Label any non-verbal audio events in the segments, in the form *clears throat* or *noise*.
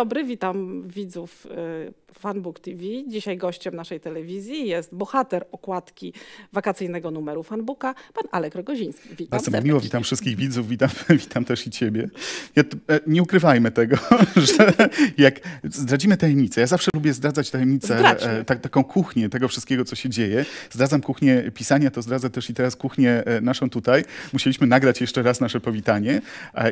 dobry, witam widzów y, Fanbook TV. Dzisiaj gościem naszej telewizji jest bohater okładki wakacyjnego numeru Fanbooka, pan Alek Rogoziński. Witam Bardzo serdecznie. miło, witam wszystkich widzów, witam, *laughs* witam też i ciebie. Ja, e, nie ukrywajmy tego, *laughs* że jak zdradzimy tajemnicę, ja zawsze lubię zdradzać tajemnicę, e, ta, taką kuchnię tego wszystkiego, co się dzieje. Zdradzam kuchnię pisania, to zdradzę też i teraz kuchnię e, naszą tutaj. Musieliśmy nagrać jeszcze raz nasze powitanie.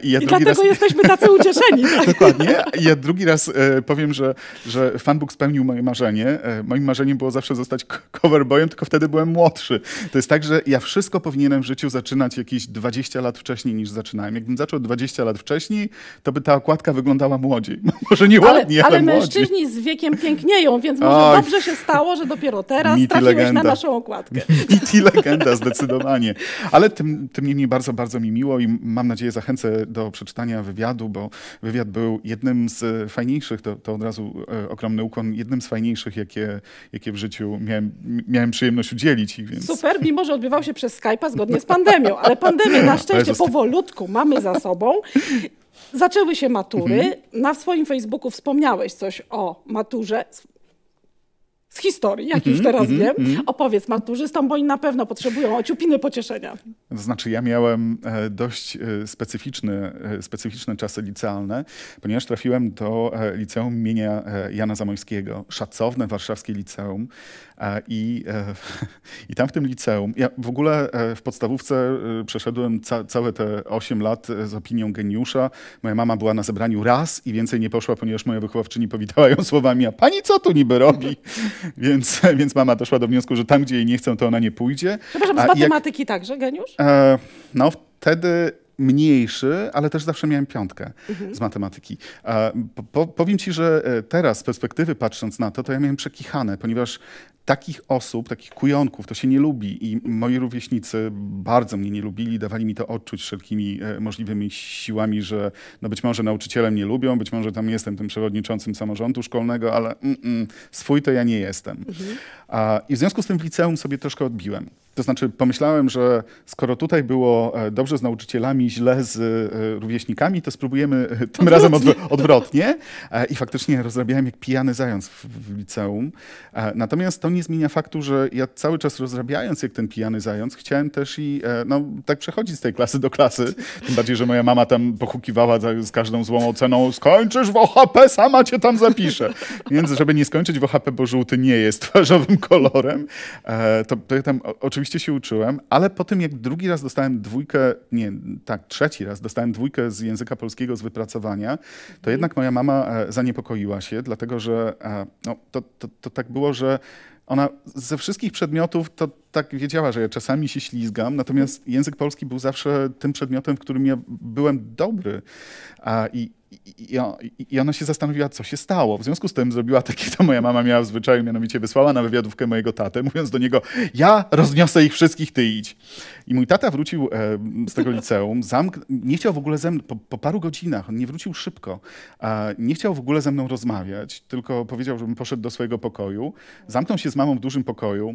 I, ja I dlatego raz... jesteśmy tacy ucieszeni. *laughs* Tak? Dokładnie. Ja drugi drugi raz e, powiem, że, że fanbook spełnił moje marzenie. E, moim marzeniem było zawsze zostać coverboyem, tylko wtedy byłem młodszy. To jest tak, że ja wszystko powinienem w życiu zaczynać jakieś 20 lat wcześniej niż zaczynałem. Jakbym zaczął 20 lat wcześniej, to by ta okładka wyglądała młodziej. *laughs* Może nie ładnie, ale, ale, ale mężczyźni z wiekiem pięknieją, więc może Oj. dobrze się stało, że dopiero teraz Miti trafiłeś legenda. na naszą okładkę. *laughs* Miti legenda, zdecydowanie. Ale tym, tym niemniej bardzo, bardzo mi miło i mam nadzieję zachęcę do przeczytania wywiadu, bo wywiad był jednym z fajniejszych, to, to od razu e, ogromny ukłon, jednym z fajniejszych, jakie, jakie w życiu miałem, miałem przyjemność udzielić. Ich, więc... Super, mimo że odbywał się przez Skype'a zgodnie z *laughs* pandemią, ale pandemię na szczęście powolutku mamy za sobą. Zaczęły się matury. Mhm. Na swoim Facebooku wspomniałeś coś o maturze z historii, jak mm -hmm, teraz mm -hmm, wiem, mhm. opowiedz maturzystom, bo oni na pewno potrzebują ociupiny pocieszenia. To znaczy ja miałem e, dość e, specyficzny, e, specyficzne czasy licealne, ponieważ trafiłem do liceum imienia Jana Zamońskiego, szacowne warszawskie liceum i, *laughs* i tam w tym liceum, ja w ogóle w podstawówce przeszedłem ca całe te 8 lat z opinią geniusza. Moja mama była na zebraniu raz i więcej nie poszła, ponieważ moja wychowawczyni powitała ją słowami, a pani co tu niby robi? *laughs* *laughs* więc, więc mama doszła do wniosku, że tam, gdzie jej nie chcą, to ona nie pójdzie. Przepraszam, z matematyki jak, także, geniusz? E, no wtedy mniejszy, ale też zawsze miałem piątkę mhm. z matematyki. Po, powiem ci, że e, teraz z perspektywy patrząc na to, to ja miałem przekichane, ponieważ takich osób, takich kujonków, to się nie lubi i moi rówieśnicy bardzo mnie nie lubili, dawali mi to odczuć wszelkimi e, możliwymi siłami, że no być może nauczyciele mnie lubią, być może tam jestem tym przewodniczącym samorządu szkolnego, ale mm, mm, swój to ja nie jestem. Mhm. I w związku z tym w liceum sobie troszkę odbiłem. To znaczy, pomyślałem, że skoro tutaj było e, dobrze z nauczycielami, źle z e, rówieśnikami, to spróbujemy e, tym odwrotnie. razem odw odwrotnie. I faktycznie rozrabiałem jak pijany zając w, w, liceum. Natomiast to nie zmienia faktu, że ja cały czas rozrabiając jak ten pijany zając, chciałem też i no, tak przechodzić z tej klasy do klasy. Tym bardziej, że moja mama tam pochukiwała z każdą złą oceną: skończysz w OHP, sama cię tam zapiszę. Więc, żeby nie skończyć w OHP, bo żółty nie jest twarzowym kolorem, to, to ja tam oczywiście oczywiście się uczyłem, ale po tym jak drugi raz dostałem dwójkę, nie, tak, trzeci raz dostałem dwójkę z języka polskiego z wypracowania, to mhm. jednak moja mama e, zaniepokoiła się, dlatego że e, no, to, to, to tak było, że ona ze wszystkich przedmiotów to tak wiedziała, że ja czasami się ślizgam, natomiast język polski był zawsze tym przedmiotem, w którym ja byłem dobry. A, i, i, I ona się zastanowiła, co się stało. W związku z tym zrobiła takie, co moja mama miała w zwyczaju, mianowicie wysłała na wywiadówkę mojego tatę, mówiąc do niego, ja rozniosę ich wszystkich, ty idź. I mój tata wrócił e, z tego liceum, zamk- nie chciał w ogóle ze mną, po, po, paru godzinach, on nie wrócił szybko, nie chciał w ogóle ze mną rozmawiać, tylko powiedział, żebym poszedł do swojego pokoju. Zamknął się z mamą w dużym pokoju,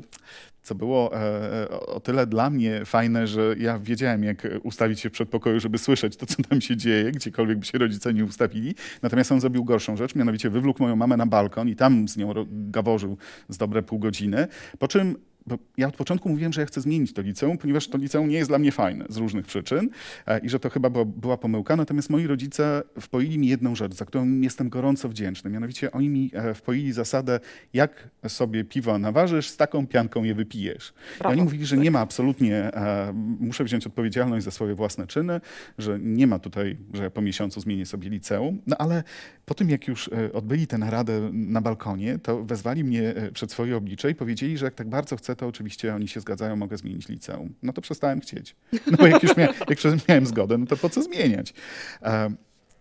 co było e, e, o tyle dla mnie fajne, że ja wiedziałem, jak ustawić się przed pokoju, żeby słyszeć to, co tam się dzieje, gdziekolwiek by się rodzice nie mi ustawili. Natomiast on zrobił gorszą rzecz, mianowicie wywlókł moją mamę na balkon i tam z nią gaworzył z dobre pół godziny, po czym bo ja od początku mówiłem, że ja chcę zmienić to liceum, ponieważ to liceum nie jest dla mnie fajne z różnych przyczyn e, i że to chyba była, była pomyłka. Natomiast moi rodzice wpoili mi jedną rzecz, za którą jestem gorąco wdzięczny. Mianowicie oni mi e, wpoili zasadę, jak sobie piwo naważysz, z taką pianką je wypijesz. I oni mówili, że nie tak. ma absolutnie, e, muszę wziąć odpowiedzialność za swoje własne czyny, że nie ma tutaj, że po miesiącu zmienię sobie liceum. No ale po tym, jak już odbyli tę naradę na balkonie, to wezwali mnie przed swoje oblicze i powiedzieli, że jak tak bardzo chcę chcę, to oczywiście oni się zgadzają, mogę zmienić liceum. No to przestałem chcieć. No bo jak już, jak już miałem zgodę, no to po co zmieniać?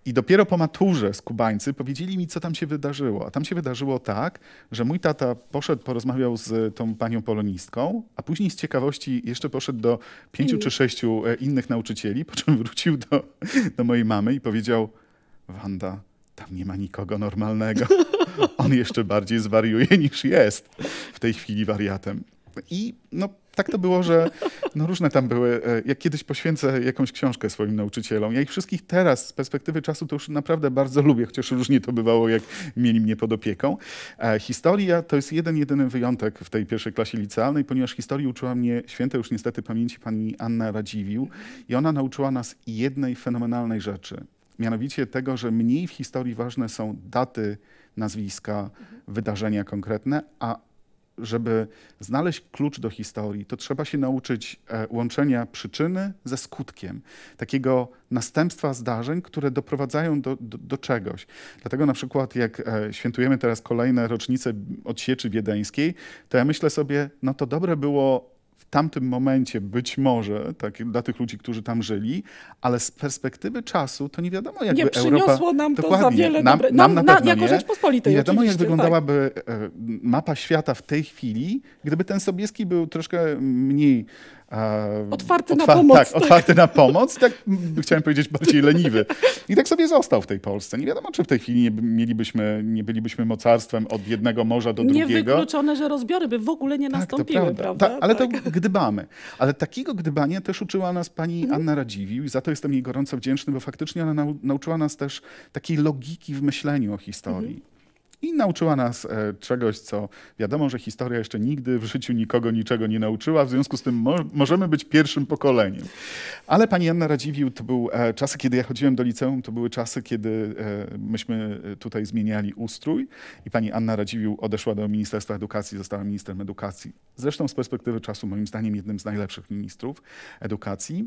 i dopiero po maturze skubańcy powiedzieli mi, co tam się wydarzyło. A tam się wydarzyło tak, że mój tata poszedł, porozmawiał z tą panią polonistką, a później z ciekawości jeszcze poszedł do pięciu czy sześciu e, innych nauczycieli, po czym wrócił do, do mojej mamy i powiedział: Wanda, tam nie ma nikogo normalnego. On jeszcze bardziej zwariuje niż jest w tej chwili wariatem. I no, tak to było, że no, różne tam były. E, jak kiedyś poświęcę jakąś książkę swoim nauczycielom. Ja ich wszystkich teraz z perspektywy czasu to już naprawdę bardzo lubię, chociaż różnie to bywało, jak mieli mnie pod opieką. E, historia to jest jeden, jedyny wyjątek w tej pierwszej klasie licealnej, ponieważ historii uczyła mnie święte już niestety pamięci pani Anna Radziwił i ona nauczyła nas jednej fenomenalnej rzeczy. Mianowicie tego, że mniej w historii ważne są daty, nazwiska, wydarzenia konkretne, a żeby znaleźć klucz do historii, to trzeba się nauczyć e, łączenia przyczyny ze skutkiem, takiego następstwa zdarzeń, które doprowadzają do, do, do czegoś. Dlatego na przykład jak e, świętujemy teraz kolejne rocznice odsieczy wiedeńskiej, to ja myślę sobie, no to dobre było tamtym momencie być może tak, dla tych ludzi, którzy tam żyli, ale z perspektywy czasu to nie wiadomo, jakby nie przyniosło Europa, nam to za wiele nam, dobre, nam, nam na, na jako rzecz pospolitej. Nie wiadomo, jak tak. wyglądałaby tak. mapa świata w tej chwili, gdyby ten Sobieski był troszkę mniej otwarty na pomoc. Tak, tak, otwarty na pomoc, tak chciałem powiedzieć bardziej leniwy. I tak sobie został w tej Polsce. Nie wiadomo, czy w tej chwili nie, mielibyśmy, nie bylibyśmy mocarstwem od jednego morza do drugiego. Niewykluczone, że rozbiory by w ogóle nie tak, nastąpiły, prawda? prawda? Ta, ale tak. to *laughs* gdybamy. Ale takiego gdybania też uczyła nas pani mhm. Anna Radziwił i za to jestem jej gorąco wdzięczny, bo faktycznie ona nauczyła nas też takiej logiki w myśleniu o historii. Mhm i nauczyła nas e, czegoś, co wiadomo, że historia jeszcze nigdy w życiu nikogo niczego nie nauczyła, w związku z tym mo możemy być pierwszym pokoleniem. Ale pani Anna Radziwił, to były e, czasy, kiedy ja chodziłem do liceum, to były czasy, kiedy e, myśmy tutaj zmieniali ustrój i pani Anna Radziwił odeszła do Ministerstwa Edukacji, została ministrem edukacji. Zresztą z perspektywy czasu moim zdaniem jednym z najlepszych ministrów edukacji.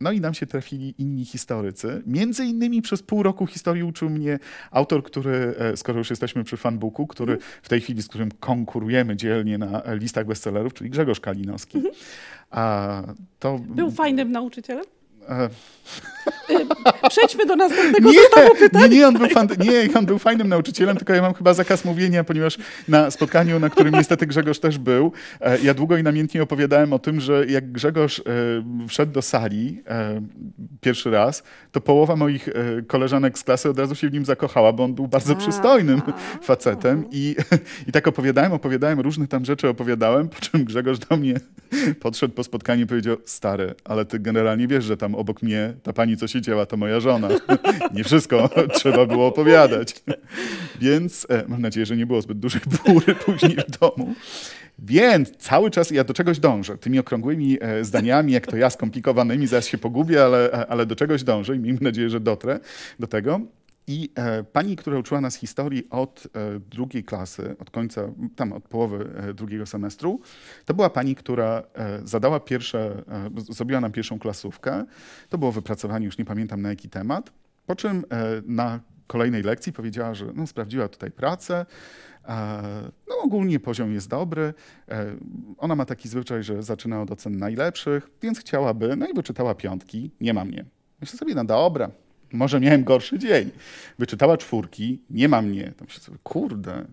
No i nam się trafili inni historycy. Między innymi przez pół roku historii uczył mnie autor, który, e, skoro już jesteśmy przy fanbooku, który mhm. w tej chwili, z którym konkurujemy dzielnie na listach bestsellerów, czyli Grzegorz Kalinowski. Mhm. A, to... Był fajnym nauczycielem? E. *laughs* Przejdźmy do następnego nie, zestawu pytań. Nie, nie, on był fan, nie, on był fajnym nauczycielem, tylko ja mam chyba zakaz mówienia, ponieważ na spotkaniu, na którym niestety Grzegorz też był, e, ja długo i namiętnie opowiadałem o tym, że jak Grzegorz e, wszedł do sali pierwszy raz, to połowa moich koleżanek z klasy od razu się w nim zakochała, bo on był bardzo przystojnym facetem i, i tak opowiadałem, opowiadałem, różne tam rzeczy opowiadałem, po czym Grzegorz do mnie podszedł po spotkaniu i powiedział, stary, ale ty generalnie wiesz, że tam obok mnie, ta pani, co siedziała, to moja żona. *laughs* nie wszystko trzeba było opowiadać. Więc e, mam nadzieję, że nie było zbyt dużych bury *laughs* później w domu. Więc cały czas ja do czegoś dążę. Tymi okrągłymi e, zdaniami, jak to ja skomplikowanymi, zaraz się pogubię, ale, e, ale do czegoś dążę i miejmy nadzieję, że dotrę do tego. I e, pani, która uczyła nas historii od e, drugiej klasy, od końca, tam od połowy e, drugiego semestru, to była pani, która zadała pierwsze, zrobiła nam pierwszą klasówkę. To było wypracowanie, już nie pamiętam na jaki temat. Po czym na kolejnej lekcji powiedziała, że no, sprawdziła tutaj pracę. No, ogólnie poziom jest dobry. Ona ma taki zwyczaj, że zaczyna od ocen najlepszych, więc chciałaby, no i wyczytała piątki. Nie ma mnie. Myślę sobie, no dobra, może miałem gorszy dzień. Wyczytała czwórki, nie ma mnie. Tam się sobie, kurde,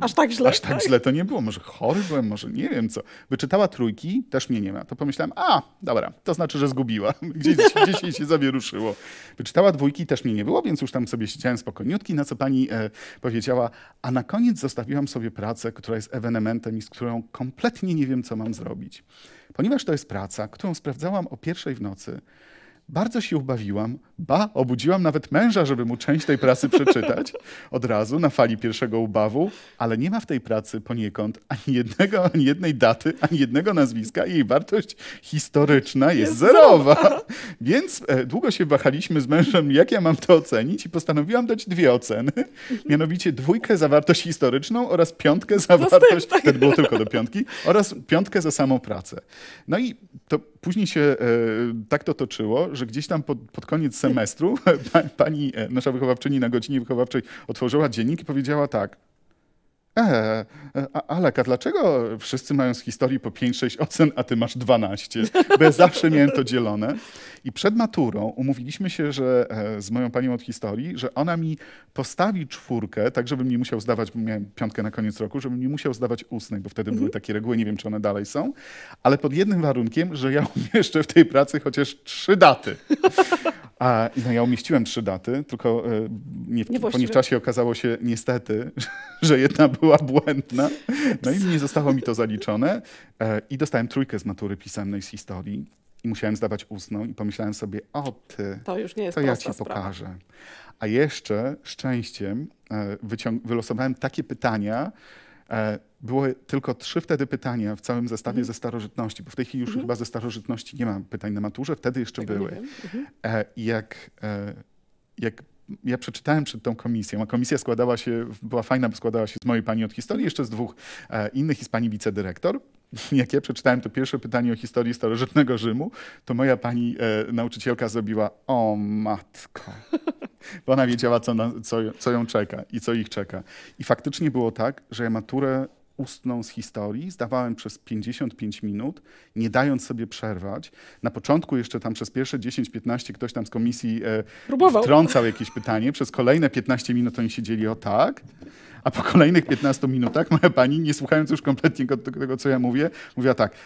aż tak źle. Aż tak, tak źle to nie było. Może chory byłem, może nie wiem co. Wyczytała trójki, też mnie nie ma. To pomyślałem, a, dobra, to znaczy, że zgubiła. *laughs* Gdzieś, gdzieś się zawieruszyło. Wyczytała dwójki, też mnie nie było, więc już tam sobie siedziałem spokojniutki, na co pani e, powiedziała, a na koniec zostawiłam sobie pracę, która jest ewenementem i z którą kompletnie nie wiem, co mam zrobić. Ponieważ to jest praca, którą sprawdzałam o pierwszej w nocy, bardzo się ubawiłam, ba, obudziłam nawet męża, żeby mu część tej pracy przeczytać *laughs* od razu na fali pierwszego ubawu, ale nie ma w tej pracy poniekąd ani jednego, ani jednej daty, ani jednego nazwiska i jej wartość historyczna jest, jest zerowa. zerowa. *laughs* Więc e, długo się wahaliśmy z mężem, jak ja mam to ocenić i postanowiłam dać dwie oceny, mhm. mianowicie dwójkę za wartość historyczną oraz piątkę za wartość, to było tylko do piątki, oraz piątkę za samą pracę. No i to później się e, tak to toczyło, że gdzieś tam pod, pod koniec semestru *laughs* pani, e, nasza wychowawczyni na godzinie wychowawczej otworzyła dziennik i powiedziała tak, E, e, ale, a, dlaczego wszyscy mają z historii po 5-6 ocen, a ty masz 12? Bo ja zawsze miałem to dzielone. I przed maturą umówiliśmy się że e, z moją panią od historii, że ona mi postawi czwórkę, tak żebym nie musiał zdawać, bo miałem piątkę na koniec roku, żebym nie musiał zdawać ustnej, bo wtedy mhm. były takie reguły, nie wiem czy one dalej są, ale pod jednym warunkiem, że ja umieszczę w tej pracy chociaż trzy daty. A no ja umieściłem trzy daty, tylko e, nie w, po czasie okazało się niestety, *laughs* że jedna była błędna. No i nie zostało mi to zaliczone. E, I dostałem trójkę z matury pisemnej z historii. I musiałem zdawać ustną i pomyślałem sobie, o ty, to, już nie jest to ja ci sprawa. pokażę. A jeszcze szczęściem e, wylosowałem takie pytania, były tylko trzy wtedy pytania w całym zestawie mhm. ze starożytności, bo w tej chwili już mhm. chyba ze starożytności nie mam pytań na maturze, wtedy jeszcze Tego były. Mhm. E, jak, e, jak ja przeczytałem przed tą komisją, a komisja składała się, była fajna, bo składała się z mojej pani od historii, jeszcze z dwóch e, innych i z pani wicedyrektor. *laughs* Jak ja przeczytałem to pierwsze pytanie o historii starożytnego Rzymu, to moja pani e, nauczycielka zrobiła o matko, *laughs* bo ona wiedziała, co, na, co, co ją czeka i co ich czeka. I faktycznie było tak, że ja maturę ustną z historii, zdawałem przez 55 minut, nie dając sobie przerwać. Na początku jeszcze tam przez pierwsze 10-15 ktoś tam z komisji e, jakieś pytanie, przez kolejne 15 minut oni siedzieli o tak, a po kolejnych 15 minutach moja pani, nie słuchając już kompletnie tego, tego co ja mówię, mówiła tak –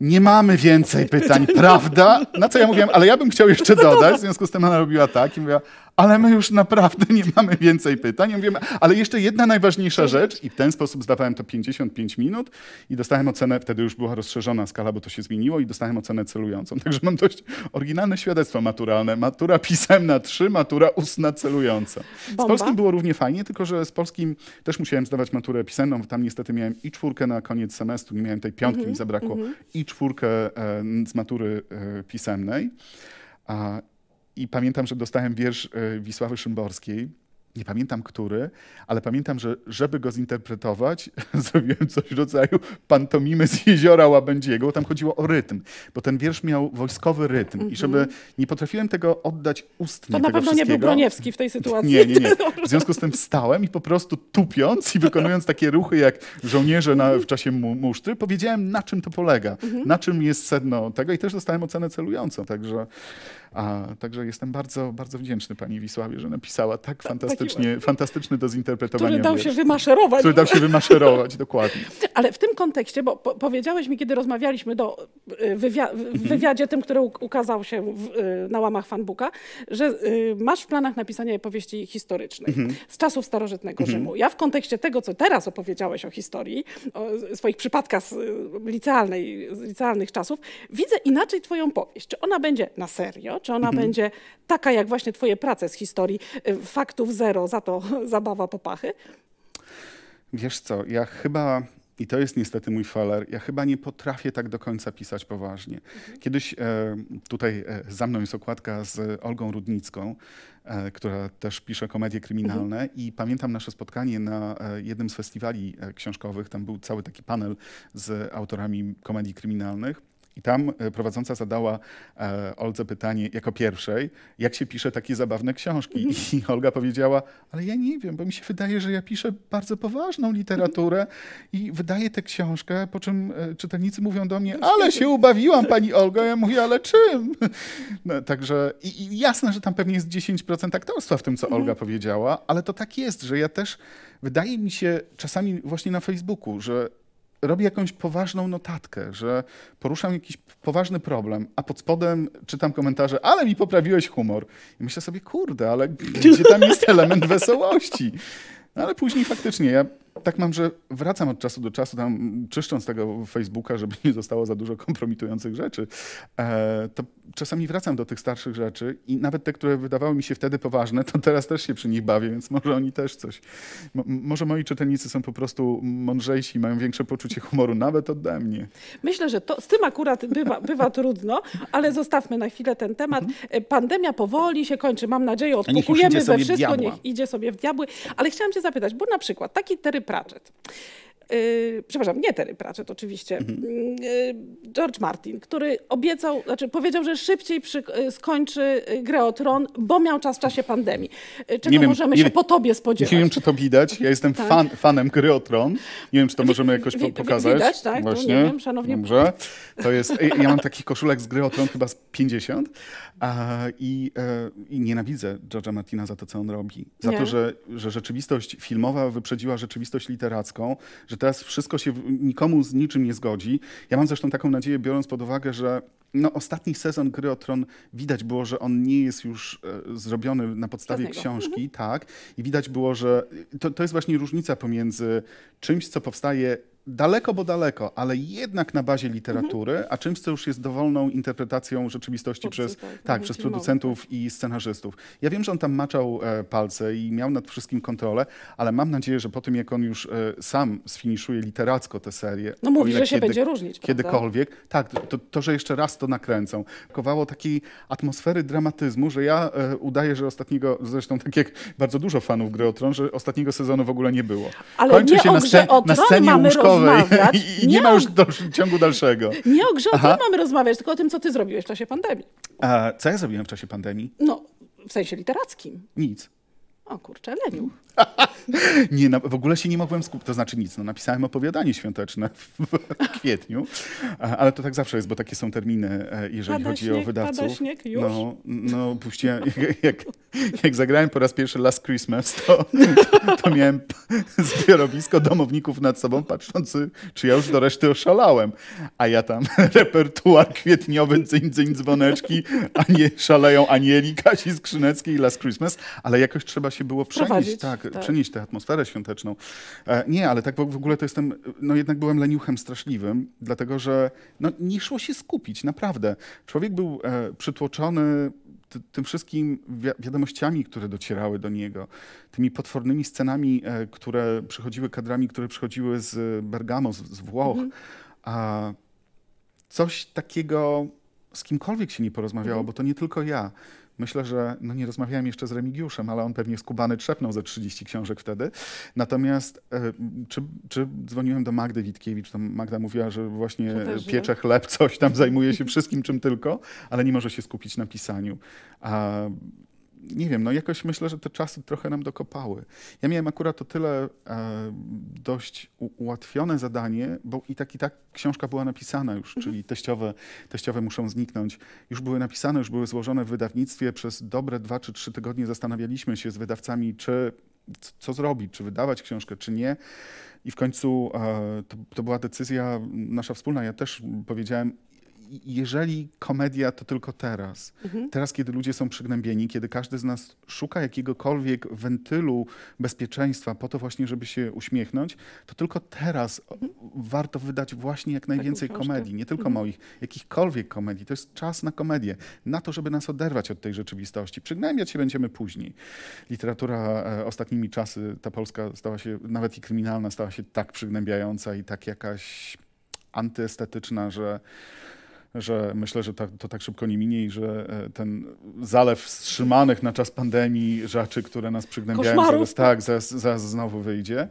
nie mamy więcej *laughs* pytań, prawda? Na co ja mówiłem, ale ja bym chciał jeszcze no dodać, w związku z tym ona robiła tak i mówiła, ale my już naprawdę *laughs* nie mamy więcej pytań. Ja mówiłem, ale jeszcze jedna najważniejsza tak. rzecz i w ten sposób zdawałem to 55 minut i dostałem ocenę, wtedy już była rozszerzona skala, bo to się zmieniło i dostałem ocenę celującą. *laughs* Także mam dość oryginalne świadectwo maturalne. Matura pisemna 3, matura ustna celująca. Bomba. Z polskim było równie fajnie, tylko że z polskim też musiałem zdawać maturę pisemną, tam niestety miałem i czwórkę na koniec semestru, nie miałem tej piątki, mm -hmm, mi zabrakło mm -hmm. i czwórkę e, z matury e, pisemnej. I pamiętam, że dostałem wiersz e, Wisławy Szymborskiej, nie pamiętam który, ale pamiętam, że żeby go zinterpretować, *laughs* zrobiłem coś w rodzaju pantomimy z jeziora Łabędziego. Tam chodziło o rytm, bo ten wiersz miał wojskowy rytm mm -hmm. i mhm. żeby nie potrafiłem tego oddać ustnie. To na pewno nie był Broniewski w tej sytuacji. *laughs* Nie, nie, nie. *laughs* W związku z tym wstałem i po prostu tupiąc i wykonując takie ruchy jak żołnierze na, w czasie muszty, powiedziałem na czym to polega, mm -hmm. na czym jest sedno tego i też dostałem ocenę celującą, także a, także jestem bardzo, bardzo wdzięczny pani Wisławie, że napisała tak, tak fantastycznie, Taki, fantastyczny do zinterpretowania. Który dał wiersz, się wymaszerować. Który dał się wymaszerować, dokładnie. Ale w tym kontekście, bo po powiedziałeś mi, kiedy rozmawialiśmy do y, wywia w mhm. wywiadzie tym, który ukazał się w, y, na łamach fanbooka, że y, masz w planach napisania powieści historycznej mhm. z czasów starożytnego mhm. Rzymu. Ja w kontekście tego, co teraz opowiedziałeś o historii, o swoich przypadkach z y, licealnej, z licealnych czasów, widzę inaczej twoją powieść. Czy ona będzie na serio, czy ona mhm. będzie taka jak właśnie twoje prace z historii y, faktów zero, za to *laughs* zabawa popachy? Wiesz co, ja chyba i to jest niestety mój faler. Ja chyba nie potrafię tak do końca pisać poważnie. Mhm. Kiedyś e, tutaj e, za mną jest okładka z Olgą Rudnicką, e, która też pisze komedie kryminalne mhm. i pamiętam nasze spotkanie na e, jednym z festiwali e, książkowych. Tam był cały taki panel z autorami komedii kryminalnych. I tam e, prowadząca zadała e, Oldze pytanie jako pierwszej, jak się pisze takie zabawne książki. Mhm. I *laughs* Olga powiedziała, ale ja nie wiem, bo mi się wydaje, że ja piszę bardzo poważną literaturę i wydaję tę książkę, po czym e, czytelnicy mówią do mnie, ale się ubawiłam pani Olga. Ja mówię, ale czym? No, także i, i jasne, że tam pewnie jest 10% aktorstwa w tym, co Olga mhm. powiedziała, ale to tak jest, że ja też wydaje mi się czasami właśnie na Facebooku, że robię jakąś poważną notatkę, że poruszam jakiś poważny problem, a pod spodem czytam komentarze, ale mi poprawiłeś humor. I myślę sobie, kurde, ale gdzie tam jest element wesołości? No ale później faktycznie ja tak mam, że wracam od czasu do czasu, tam czyszcząc tego Facebooka, żeby nie zostało za dużo kompromitujących rzeczy, e, to czasami wracam do tych starszych rzeczy i nawet te, które wydawały mi się wtedy poważne, to teraz też się przy nich bawię, więc może oni też coś. może moi czytelnicy są po prostu mądrzejsi, mają większe poczucie humoru nawet ode mnie. Myślę, że to, z tym akurat bywa, bywa trudno, ale zostawmy na chwilę ten temat. E, pandemia powoli się kończy, mam nadzieję, odpukujemy we wszystko, niech idzie sobie w diabły. Ale chciałam cię zapytać, bo na przykład taki teryp Pratchett. Y, przepraszam, nie Terry Pratchett oczywiście, mhm. y, George Martin, który obiecał, znaczy powiedział, że szybciej przy, y, skończy grę o tron, bo miał czas w czasie pandemii. Czego nie możemy wiem, się nie, po tobie spodziewać? Nie wiem, czy to widać. Ja jestem tak. fan, fanem gry o tron. Nie wiem, czy to możemy jakoś po, pokazać. Widać, tak? Właśnie. nie wiem, szanowni Dobrze. To jest, ja mam taki koszulek z gry o tron chyba z 50 a, i, e, i nienawidzę George'a Martina za to, co on robi. Za nie. to, że, że rzeczywistość filmowa wyprzedziła rzeczywistość literacką, że teraz wszystko się nikomu z niczym nie zgodzi. Ja mam zresztą taką nadzieję, biorąc pod uwagę, że no, ostatni sezon Gry o Tron widać było, że on nie jest już e, zrobiony na podstawie książki, mhm. tak. I widać było, że to, to jest właśnie różnica pomiędzy czymś, co powstaje daleko, bo daleko, ale jednak na bazie mhm. literatury, mhm. a czymś, co już jest dowolną interpretacją rzeczywistości Popsy, przez, tak, tak mhm, przez producentów tak. i scenarzystów. Ja wiem, że on tam maczał e, palce i miał nad wszystkim kontrolę, ale mam nadzieję, że po tym, jak on już e, sam sfiniszuje literacko tę serię... No mówi, że się kiedy, będzie różnić, Kiedykolwiek. Prawda? Tak, to, to, że jeszcze raz to nakręcą. Kowało takiej atmosfery dramatyzmu, że ja e, udaję, że ostatniego, zresztą tak jak bardzo dużo fanów Gry o Tron, że ostatniego sezonu w ogóle nie było. Ale Kończy nie się na, scen- na scenie łóżkowej i, *laughs* I, nie, nie ma już dalszy, ciągu dalszego. *laughs* Nie o grze, o mamy rozmawiać, tylko o tym, co ty zrobiłeś w czasie pandemii. A co ja zrobiłem w czasie pandemii? No, w sensie literackim. Nic. O kurczę, leniu. *laughs* nie, w ogóle się nie mogłem skupić, to znaczy nic, no, napisałem opowiadanie świąteczne w kwietniu, ale to tak zawsze jest, bo takie są terminy, e, jeżeli pada chodzi śnieg, o wydawców. Pada śnieg już? No, no później, jak, jak, jak, zagrałem po raz pierwszy Last Christmas, to, to miałem zbiorowisko domowników nad sobą patrzący, czy ja już do reszty oszalałem, a ja tam *laughs* repertuar kwietniowy, cyń, cyń, dzwoneczki, a nie szaleją Anieli, Kasi Skrzyneckiej i Last Christmas, ale jakoś trzeba się się było przenieść, tak, tak, przenieść tę atmosferę świąteczną. E, nie, ale tak w ogóle to jestem, no jednak byłem leniuchem straszliwym, dlatego że no, nie szło się skupić, naprawdę. Człowiek był e, przytłoczony tym wszystkim wi wiadomościami, które docierały do niego, tymi potwornymi scenami, e, które przychodziły kadrami, które przychodziły z Bergamo, z, z Włoch. Mhm. A coś takiego z kimkolwiek się nie porozmawiało, mhm. bo to nie tylko ja. Myślę, że no nie rozmawiałem jeszcze z Remigiuszem, ale on pewnie skubany trzepnął ze 30 książek wtedy. Natomiast e, czy, czy dzwoniłem do Magdy Witkiewicz, to Magda mówiła, że właśnie piecze chleb, coś tam, zajmuje się wszystkim czym tylko, ale nie może się skupić na pisaniu. A nie wiem, no jakoś myślę, że te czasy trochę nam dokopały. Ja miałem akurat o tyle e, dość ułatwione zadanie, bo i tak i tak książka była napisana już, mhm. czyli teściowe, teściowe muszą zniknąć. Już były napisane, już były złożone w wydawnictwie. Przez dobre dwa czy trzy tygodnie zastanawialiśmy się z wydawcami, czy co zrobić, czy wydawać książkę, czy nie. I w końcu e, to, to była decyzja nasza wspólna. Ja też powiedziałem, jeżeli komedia, to tylko teraz. Mhm. Teraz, kiedy ludzie są przygnębieni, kiedy każdy z nas szuka jakiegokolwiek wentylu bezpieczeństwa po to właśnie, żeby się uśmiechnąć, to tylko teraz mhm. warto wydać właśnie jak najwięcej komedii, nie tylko mhm. moich, jakichkolwiek komedii. To jest czas na komedię, na to, żeby nas oderwać od tej rzeczywistości. Przygnębiać się będziemy później. Literatura e, ostatnimi czasy, ta polska stała się, nawet i kryminalna, stała się tak przygnębiająca i tak jakaś antyestetyczna, że że myślę, że tak, to tak szybko nie minie i że e, ten zalew wstrzymanych na czas pandemii rzeczy, które nas przygnębiają, zaraz, tak. tak, zaraz, zaraz znowu wyjdzie.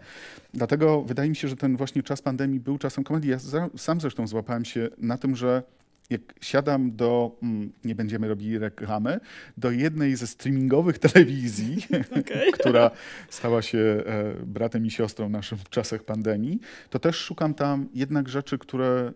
Dlatego wydaje mi się, że ten właśnie czas pandemii był czasem komedii. Ja sam zresztą złapałem się na tym, że jak siadam do, mm, nie będziemy robili reklamy, do jednej ze streamingowych *laughs* telewizji, okay. która stała się e, bratem i siostrą naszym w czasach pandemii, to też szukam tam jednak rzeczy, które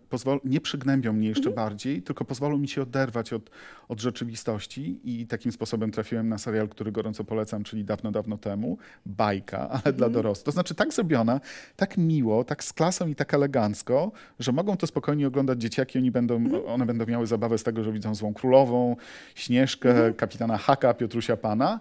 nie przygnębią mnie jeszcze mm -hmm. bardziej, tylko pozwolą mi się oderwać od, od rzeczywistości i takim sposobem trafiłem na serial, który gorąco polecam, czyli dawno, dawno temu, bajka, ale mm -hmm. dla mhm. dorosłych. To znaczy tak zrobiona, tak miło, tak z klasą i tak elegancko, że mogą to spokojnie oglądać dzieciaki, oni będą, mm -hmm one będą miały zabawę z tego, że widzą złą królową, Śnieżkę, mhm. kapitana Haka, Piotrusia Pana,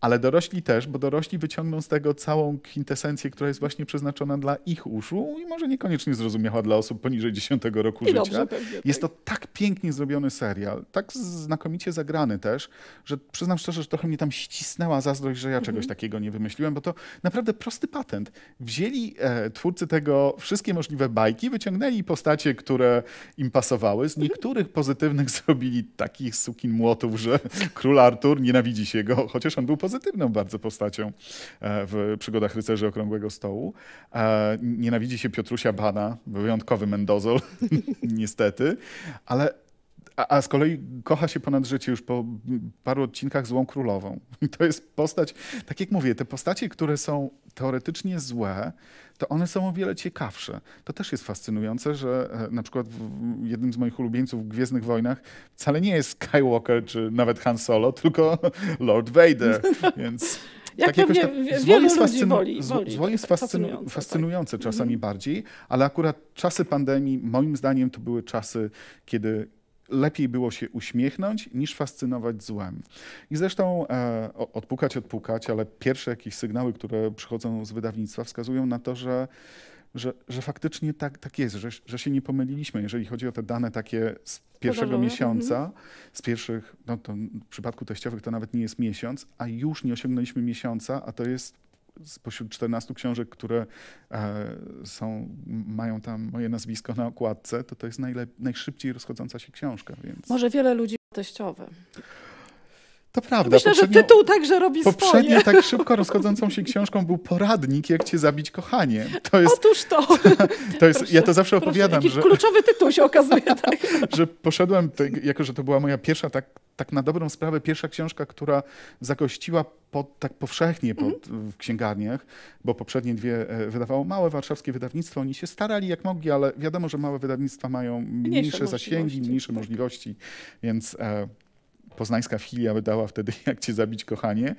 ale dorośli też, bo dorośli wyciągną z tego całą kwintesencję, która jest właśnie przeznaczona dla ich uszu i może niekoniecznie zrozumiała dla osób poniżej 10 roku I życia. Dobrze, pewnie, jest tak. to tak pięknie zrobiony serial, tak znakomicie zagrany też, że przyznam szczerze, że trochę mnie tam ścisnęła zazdrość, że ja czegoś mhm. takiego nie wymyśliłem, bo to naprawdę prosty patent. Wzięli e, twórcy tego wszystkie możliwe bajki, wyciągnęli postacie, które im pasowały. Z mhm. niektórych pozytywnych *laughs* zrobili takich sukin młotów, że król Artur nienawidzi się go, chociaż on był pozytywny pozytywną bardzo postacią e, w przygodach rycerzy Okrągłego Stołu. E, nienawidzi się Piotrusia Bana, wyjątkowy mendozol, *laughs* niestety, ale a, z kolei kocha się ponad życie już po paru odcinkach złą królową. *laughs* to jest postać, tak jak mówię, te postacie, które są teoretycznie złe, to one są o wiele ciekawsze. To też jest fascynujące, że e, na przykład jednym z moich ulubieńców w Gwiezdnych Wojnach wcale nie jest Skywalker czy nawet Han Solo, *laughs* tylko Lord Vader, więc... *laughs* Jak tak pewnie tak, wielu ludzi woli. woli zło jest fascynujące, fascynujące tak. czasami mhm. bardziej, ale akurat czasy pandemii, moim zdaniem, to były czasy, kiedy, lepiej było się uśmiechnąć niż fascynować złem. I zresztą e, odpukać, odpukać, ale pierwsze jakieś sygnały, które przychodzą z wydawnictwa wskazują na to, że że, że faktycznie tak, tak jest, że, że się nie pomyliliśmy, jeżeli chodzi o te dane takie z pierwszego miesiąca, mhm. z pierwszych, no to w przypadku teściowych to nawet nie jest miesiąc, a już nie osiągnęliśmy miesiąca, a to jest spośród 14 książek, które e, są, mają tam moje nazwisko na okładce, to to jest najszybciej rozchodząca się książka. Więc... Może wiele ludzi teściowe. To prawda. Myślę, że tytuł także robi poprzednie swoje. tak szybko rozchodzącą się książką był poradnik, jak cię zabić kochanie. To jest, Otóż to. *laughs* to jest, proszę, ja to zawsze proszę, opowiadam. Że, kluczowy tytuł się okazuje. *laughs* Tak. że poszedłem, jako że to była moja pierwsza, tak, tak na dobrą sprawę, pierwsza książka, która zagościła pod, tak powszechnie pod, mhm. w księgarniach, bo poprzednie dwie e, wydawało małe warszawskie wydawnictwo. Oni się starali jak mogli, ale wiadomo, że małe wydawnictwa mają mniejsze, mniejsze zasięgi, mniejsze tak. możliwości, więc... E, poznańska filia wydała wtedy *laughs* Jak Cię zabić, kochanie.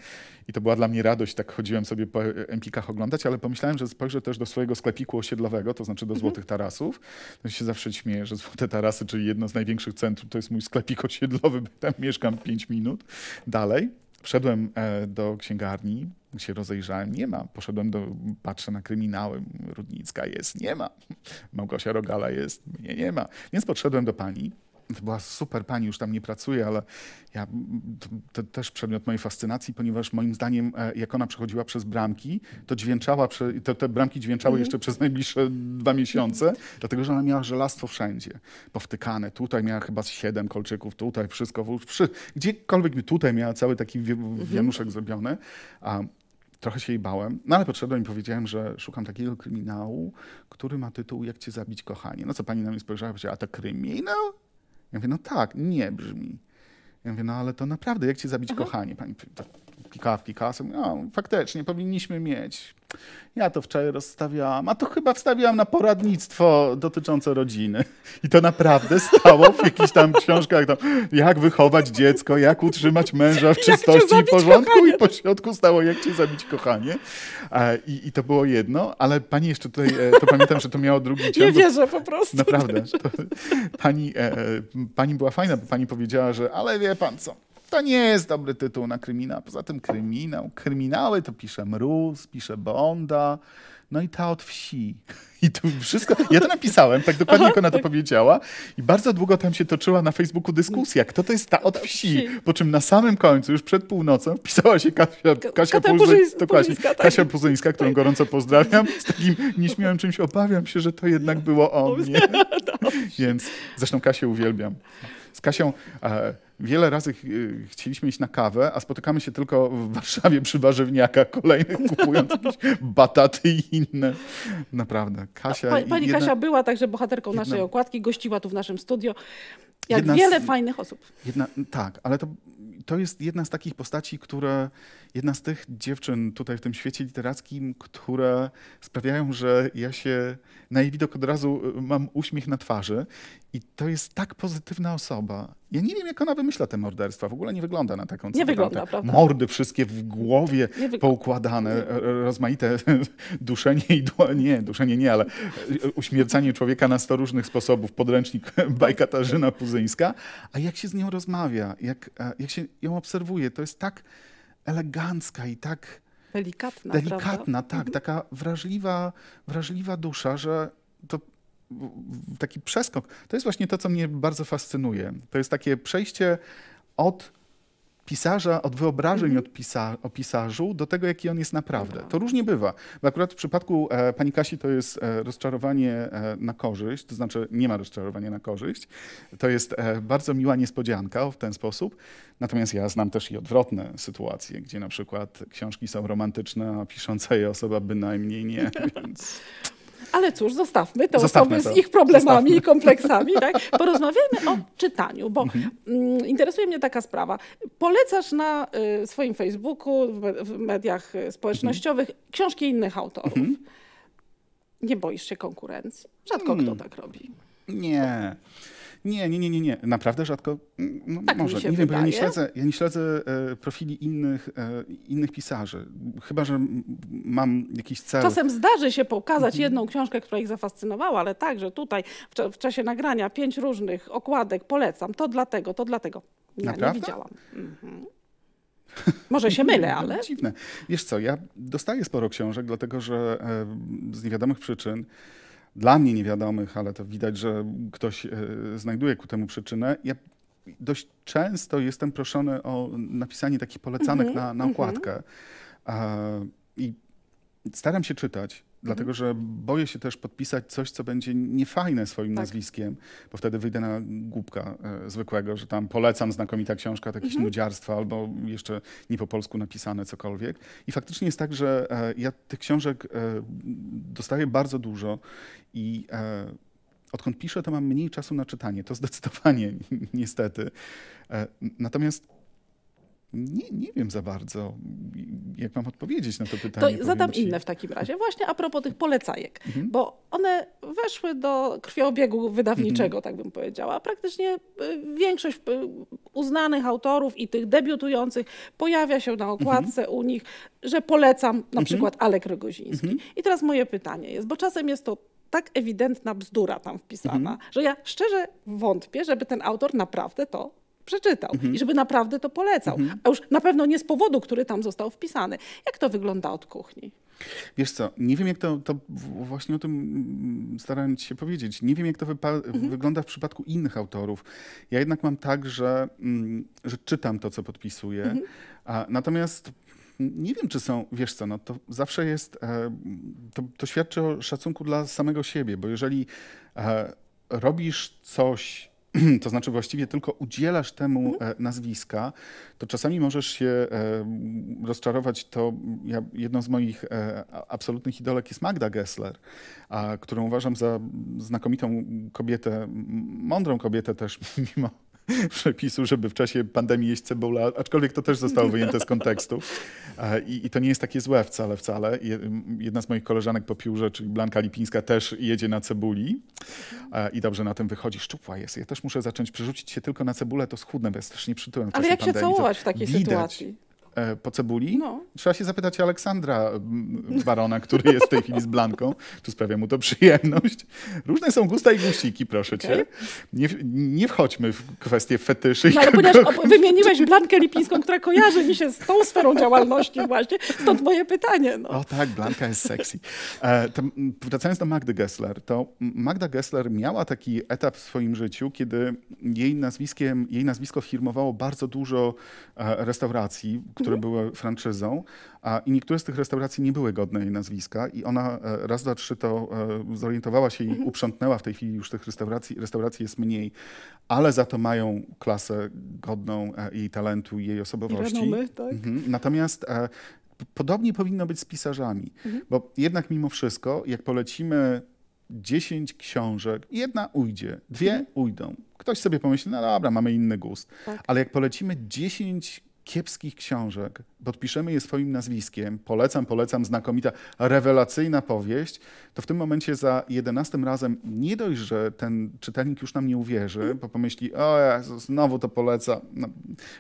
I to była dla mnie radość, tak chodziłem sobie po empikach oglądać, ale pomyślałem, że spojrzę też do swojego sklepiku osiedlowego, to znaczy do mhm. Złotych Tarasów. To się zawsze śmieję, że Złote Tarasy, czyli jedno z największych centrów, to jest mój sklepik osiedlowy, tam mieszkam 5 minut. Dalej. Wszedłem e, do księgarni, się rozejrzałem, nie ma. Poszedłem do, patrzę na kryminały, Rudnicka jest, nie ma. Małgosia Rogala jest, mnie nie ma. Więc podszedłem do pani, to była super pani, już tam nie pracuje, ale ja, to, to, też przedmiot mojej fascynacji, ponieważ moim zdaniem, e, jak ona przechodziła przez bramki, to dźwięczała, te bramki dźwięczały mhm. jeszcze przez najbliższe dwa miesiące, dlatego że ona miała żelastwo wszędzie, powtykane. Tutaj miała chyba siedem kolczyków, tutaj wszystko, przy, gdziekolwiek tutaj miała cały taki wianuszek mhm. zrobiony. a trochę się jej bałem, no ale podszedłem i powiedziałem, że szukam takiego kryminału, który ma tytuł Jak cię zabić, kochanie. No co pani na mnie spojrzała i powiedziała, a to kryminał? Ja mówię, no tak, nie brzmi. Ja mówię, no ale to naprawdę, jak cię zabić, kochanie? Pani, to, klikawki kasy. No, faktycznie powinniśmy mieć. Ja to wczoraj rozstawiałam, a to chyba wstawiłam na poradnictwo dotyczące rodziny. I to naprawdę stało w jakichś tam książkach, tam, jak wychować dziecko, jak utrzymać męża w czystości i porządku. Kochanie. I po środku stało, jak cię zabić kochanie. I, I, to było jedno, ale pani jeszcze tutaj, e, to pamiętam, że to miało drugi ciąg. Nie wierzę po prostu. Naprawdę. To, pani, e, e, pani była fajna, bo pani powiedziała, że ale wie pan co, to nie jest dobry tytuł na kryminał. Poza tym kryminał. Kryminały to pisze Mróz, pisze Bonda, no i ta od wsi. I to wszystko. Ja to napisałem, tak dokładnie jak ona to powiedziała. I bardzo długo tam się toczyła na Facebooku dyskusja, kto to jest ta od wsi. Po czym na samym końcu, już przed północą, pisała się Kasia, Kasia, Puzy, tak. Kasia Puzyńska, którą gorąco pozdrawiam, z takim nieśmiałym czymś. Obawiam się, że to jednak było o mnie. *laughs* Więc zresztą Kasię uwielbiam. Z Kasią. E, wiele razy y, chcieliśmy iść na kawę, a spotykamy się tylko w Warszawie przy warzywniakach kolejnych, *laughs* kupując jakieś bataty i inne. Naprawdę. Kasia pa, pani jedna, Kasia była także bohaterką jedna, naszej okładki, gościła tu w naszym studio. Jak wiele z, fajnych osób. Jedna, tak, ale to, to jest jedna z takich postaci, które jedna z tych dziewczyn tutaj w tym świecie literackim, które sprawiają, że ja się na jej widok od razu y, mam uśmiech na twarzy. I to jest tak pozytywna osoba. Ja nie wiem, jak ona wymyśla te morderstwa. W ogóle nie wygląda na taką. Nie wygląda, prawda? Mordy wszystkie w głowie poukładane, rozmaite *laughs* duszenie i dło... nie, duszenie nie, ale y, y, uśmiercanie człowieka na sto różnych sposobów. Podręcznik *laughs* bajkatarzyna Puzyńska. A jak się z nią rozmawia, jak, jak się ją obserwuje, to jest tak elegancka i tak delikatna, delikatna tak, mhm. taka wrażliwa, wrażliwa dusza, że to taki przeskok. To jest właśnie to, co mnie bardzo fascynuje. To jest takie przejście od pisarza, od wyobrażeń mhm. od pisa o pisarzu do tego, jaki on jest naprawdę. No. To różnie bywa. Bo akurat w przypadku e, pani Kasi to jest e, rozczarowanie e, na korzyść, to znaczy nie ma rozczarowania na korzyść. To jest e, bardzo miła niespodzianka w ten sposób. Natomiast ja znam też i odwrotne sytuacje, gdzie na przykład książki są romantyczne, a pisząca je osoba bynajmniej nie. *laughs* Więc... Ale cóż, zostawmy to zostawmy to. z ich problemami zostawmy. i kompleksami. Tak? *laughs* Porozmawiajmy o czytaniu, bo mhm. Mm, interesuje mnie taka sprawa. Polecasz na y, swoim Facebooku, w mediach y, społecznościowych mhm. książki innych autorów. Mhm. Nie boisz się konkurencji? Rzadko hmm. kto tak robi. Nie. Nie, nie, nie, nie, nie. Naprawdę rzadko? Mm, no, tak może. nie wydaje. wiem, bo ja nie śledzę, ja nie śledzę e, profili innych, e, innych pisarzy. Chyba, że mam jakiś cel. Czasem zdarzy się pokazać mhm. jedną książkę, która ich zafascynowała, ale także tutaj w, czasie nagrania pięć różnych okładek polecam. To dlatego, to dlatego. Ja Naprawdę? nie widziałam. Mhm. Może się mylę, *laughs* no, ale. Dziwne. Wiesz co, ja dostaję sporo książek, dlatego że e, z niewiadomych przyczyn dla mnie niewiadomych, ale to widać, że ktoś e, znajduje ku temu przyczynę. Ja dość często jestem proszony o napisanie takich polecanek mm -hmm, na, na mhm. okładkę. Mm -hmm. I staram się czytać. Mhm. Dlatego, że boję się też podpisać coś, co będzie niefajne swoim tak. nazwiskiem, bo wtedy wyjdę na głupka e, zwykłego, że tam polecam znakomita książka, to jakieś mhm. nudziarstwa albo jeszcze nie po polsku napisane cokolwiek. I faktycznie jest tak, że e, ja tych książek e, dostaję bardzo dużo i e, odkąd piszę, to mam mniej czasu na czytanie. To zdecydowanie *laughs* niestety. E, natomiast nie, nie wiem za bardzo, jak mam odpowiedzieć na to pytanie. To zadam ci. inne w takim razie. Właśnie a propos tych polecajek, mhm. bo one weszły do krwioobiegu wydawniczego, mhm. tak bym powiedziała. Praktycznie y, większość y, uznanych autorów i tych debiutujących pojawia się na okładce mhm. u nich, że polecam na mhm. przykład Alek Rogoziński. Mhm. I teraz moje pytanie jest, bo czasem jest to tak ewidentna bzdura tam wpisana, mhm. że ja szczerze wątpię, żeby ten autor naprawdę to przeczytał mhm. i żeby naprawdę to polecał. Mhm. A już na pewno nie z powodu, który tam został wpisany. Jak to wygląda od kuchni? Wiesz co, nie wiem jak to, to właśnie o tym mm, starałem się powiedzieć. Nie wiem jak to mhm. wygląda w przypadku innych autorów. Ja jednak mam tak, że, mm, że czytam to, co podpisuję. Mhm. A, natomiast mm, nie wiem, czy są, wiesz co, no to zawsze jest, e, to, to świadczy o szacunku dla samego siebie, bo jeżeli e, robisz coś, *clears throat* to znaczy właściwie tylko udzielasz temu mhm. e, nazwiska, to czasami możesz się e, rozczarować. To ja, jedną z moich e, absolutnych idolek jest Magda Gessler, a, którą uważam za znakomitą kobietę, mądrą kobietę też, *laughs* mimo *laughs* przepisu, żeby w czasie pandemii jeść cebulę, aczkolwiek to też zostało wyjęte z kontekstu. E, I, i to nie jest takie złe wcale, wcale. Jedna z moich koleżanek po piórze, czyli Blanka Lipińska, też jedzie na cebuli e, i dobrze na tym wychodzi. Szczupła jest. Ja też muszę zacząć przerzucić się tylko na cebulę, to schudnę, bo ja strasznie przytyłem w Ale jak się całować w takiej widać. sytuacji? E, po cebuli. No. Trzeba się zapytać Aleksandra mm, Barona, który jest w tej chwili z Blanką, czy sprawia mu to przyjemność. Różne są gusta i gusiki, proszę okay. cię. Nie, nie wchodźmy w kwestie fetyszy. No, ale ponieważ wymieniłeś Blankę Lipińską, która kojarzy mi się z tą sferą działalności właśnie, stąd moje pytanie. No. O tak, Blanka jest sexy. E, to, wracając do Magdy Gessler, to Magda Gessler miała taki etap w swoim życiu, kiedy jej, nazwiskiem, jej nazwisko firmowało bardzo dużo e, restauracji, które mhm. były franczyzą a, i niektóre z tych restauracji nie były godne jej nazwiska i ona e, raz, dwa, trzy to e, zorientowała się i mhm. uprzątnęła. W tej chwili już tych restauracji, restauracji jest mniej, ale za to mają klasę godną e, jej talentu i jej osobowości. I renomy, tak? Mhm. Natomiast podobnie powinno być z pisarzami, mhm. bo jednak mimo wszystko, jak polecimy 10 książek, jedna ujdzie, dwie mhm. ujdą. Ktoś sobie pomyśli, no dobra, mamy inny gust. Tak. Ale jak polecimy 10 kiepskich książek, podpiszemy je swoim nazwiskiem, polecam, polecam, znakomita, rewelacyjna powieść, to w tym momencie za jedenastym razem nie dość, że ten czytelnik już nam nie uwierzy, bo pomyśli, o Jezus, znowu to poleca no,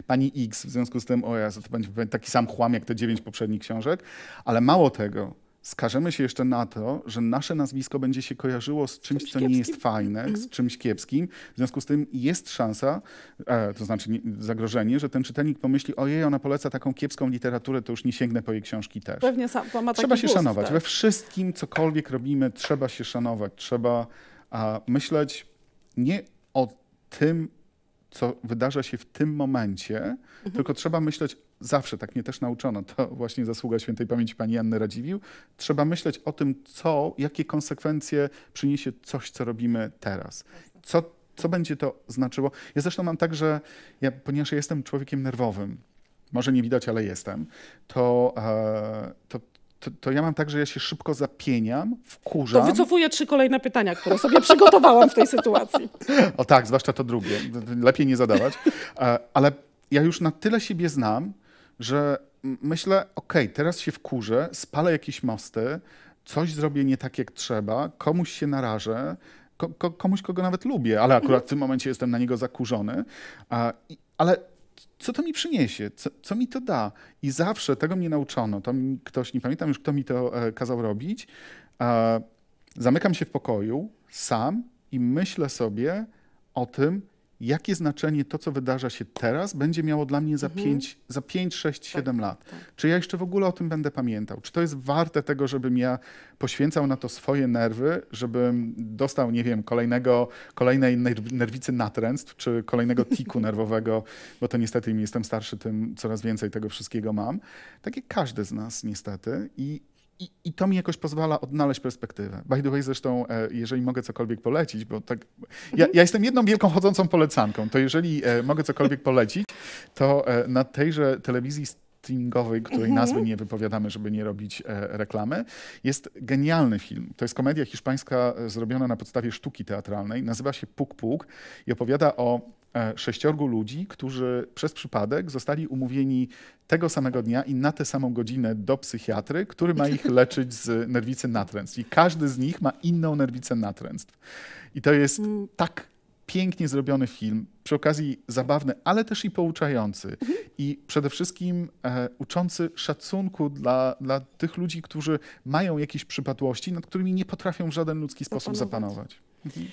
pani X, w związku z tym, o Jezus, to będzie taki sam chłam jak te dziewięć poprzednich książek, ale mało tego, Skażemy się jeszcze na to, że nasze nazwisko będzie się kojarzyło z czymś, czymś co kiepskim. nie jest fajne, z *clears throat* czymś kiepskim. W związku z tym jest szansa, e, to znaczy zagrożenie, że ten czytelnik pomyśli, ojej, ona poleca taką kiepską literaturę, to już nie sięgnę po jej książki też. Pewnie sam, ma taki Trzeba się gust, szanować. Tak. We wszystkim, cokolwiek robimy, trzeba się szanować. Trzeba a, myśleć nie o tym, co wydarza się w tym momencie, mhm. tylko trzeba myśleć zawsze tak mnie też nauczono, to właśnie zasługa świętej pamięci pani Janny Radziwił, trzeba myśleć o tym, co, jakie konsekwencje przyniesie coś, co robimy teraz. Co, co będzie to znaczyło? Ja zresztą mam tak, że ja, ponieważ jestem człowiekiem nerwowym, może nie widać, ale jestem, to, e, to, to, to, ja mam tak, że ja się szybko zapieniam, wkurzam. To wycofuję trzy kolejne pytania, które sobie przygotowałam w tej sytuacji. O tak, zwłaszcza to drugie. Lepiej nie zadawać. E, ale ja już na tyle siebie znam, że myślę, ok, teraz się wkurzę, spalę jakieś mosty, coś zrobię nie tak jak trzeba, komuś się narażę, ko ko komuś, kogo nawet lubię, ale akurat w tym momencie jestem na niego zakurzony. A, i, ale co to mi przyniesie, co, co, mi to da. I zawsze tego mnie nauczono. To mi ktoś, nie pamiętam już, kto mi to e, kazał robić. zamykam się w pokoju sam i myślę sobie o tym, jakie znaczenie to, co wydarza się teraz, będzie miało dla mnie za mhm. 5, za 5 6, 7 tak, lat. Tak. Czy ja jeszcze w ogóle o tym będę pamiętał? Czy to jest warte tego, żebym ja poświęcał na to swoje nerwy, żebym dostał, nie wiem, kolejnego, kolejnej nerwicy natręstw, czy kolejnego tiku *laughs* nerwowego, bo to niestety im jestem starszy, tym coraz więcej tego wszystkiego mam. Tak jak każdy z nas niestety. I i, i, to mi jakoś pozwala odnaleźć perspektywę. By the way, zresztą, e, jeżeli mogę cokolwiek polecić, bo tak. Ja, ja jestem jedną wielką chodzącą polecanką, to jeżeli e, mogę cokolwiek polecić, to e, na tejże telewizji streamingowej, której mhm. nazwy nie wypowiadamy, żeby nie robić reklamy, jest genialny film. To jest komedia hiszpańska zrobiona na podstawie sztuki teatralnej. Nazywa się Puk Puk i opowiada o E, sześciorgu ludzi, którzy przez przypadek zostali umówieni tego samego dnia i na tę samą godzinę do psychiatry, który ma ich *laughs* leczyć z nerwicy natręstw. I każdy z nich ma inną nerwicę natręstw. I to jest mm. tak pięknie zrobiony film, przy okazji zabawny, ale też i pouczający. Mhm. I przede wszystkim e, uczący szacunku dla, dla tych ludzi, którzy mają jakieś przypadłości, nad którymi nie potrafią w żaden ludzki sposób zapanować. zapanować. Mhm.